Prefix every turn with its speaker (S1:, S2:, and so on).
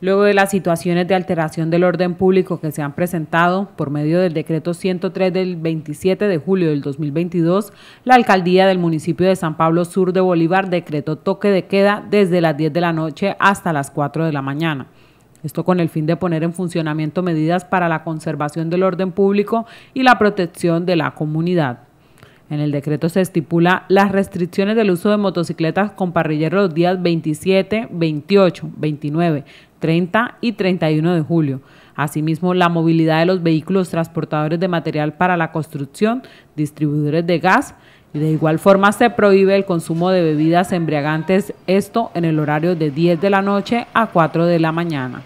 S1: Luego de las situaciones de alteración del orden público que se han presentado por medio del decreto 103 del 27 de julio del 2022, la alcaldía del municipio de San Pablo Sur de Bolívar decretó toque de queda desde las 10 de la noche hasta las 4 de la mañana. Esto con el fin de poner en funcionamiento medidas para la conservación del orden público y la protección de la comunidad. En el decreto se estipula las restricciones del uso de motocicletas con parrillero los días 27, 28, 29, 30 y 31 de julio. Asimismo, la movilidad de los vehículos transportadores de material para la construcción, distribuidores de gas, y de igual forma se prohíbe el consumo de bebidas embriagantes, esto en el horario de 10 de la noche a 4 de la mañana.